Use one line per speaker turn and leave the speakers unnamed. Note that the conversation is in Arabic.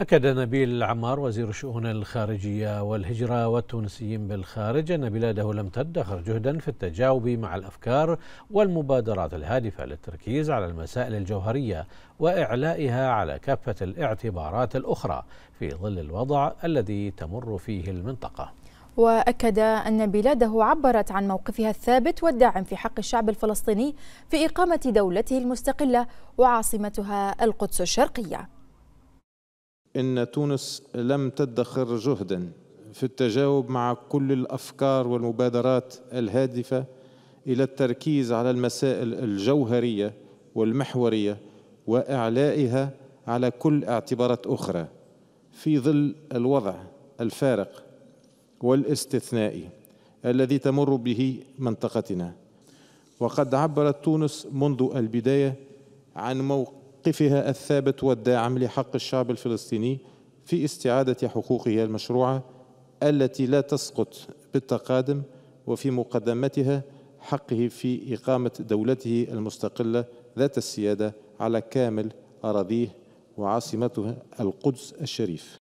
أكد نبيل عمار وزير الشؤون الخارجية
والهجرة والتونسيين بالخارج أن بلاده لم تدخر جهدا في التجاوب مع الأفكار والمبادرات الهادفة للتركيز على المسائل الجوهرية وإعلائها على كافة الاعتبارات الأخرى في ظل الوضع الذي تمر فيه المنطقة
واكد ان بلاده عبرت عن موقفها الثابت والداعم في حق الشعب الفلسطيني في اقامه دولته المستقله وعاصمتها القدس الشرقيه
ان تونس لم تدخر جهدا في التجاوب مع كل الافكار والمبادرات الهادفه الى التركيز على المسائل الجوهريه والمحوريه واعلائها على كل اعتبارات اخرى في ظل الوضع الفارق والاستثنائي الذي تمر به منطقتنا وقد عبرت تونس منذ البدايه عن موقف موقفها الثابت والداعم لحق الشعب الفلسطيني في استعادة حقوقه المشروعة التي لا تسقط بالتقادم وفي مقدمتها حقه في إقامة دولته المستقلة ذات السيادة على كامل أراضيه
وعاصمتها القدس الشريف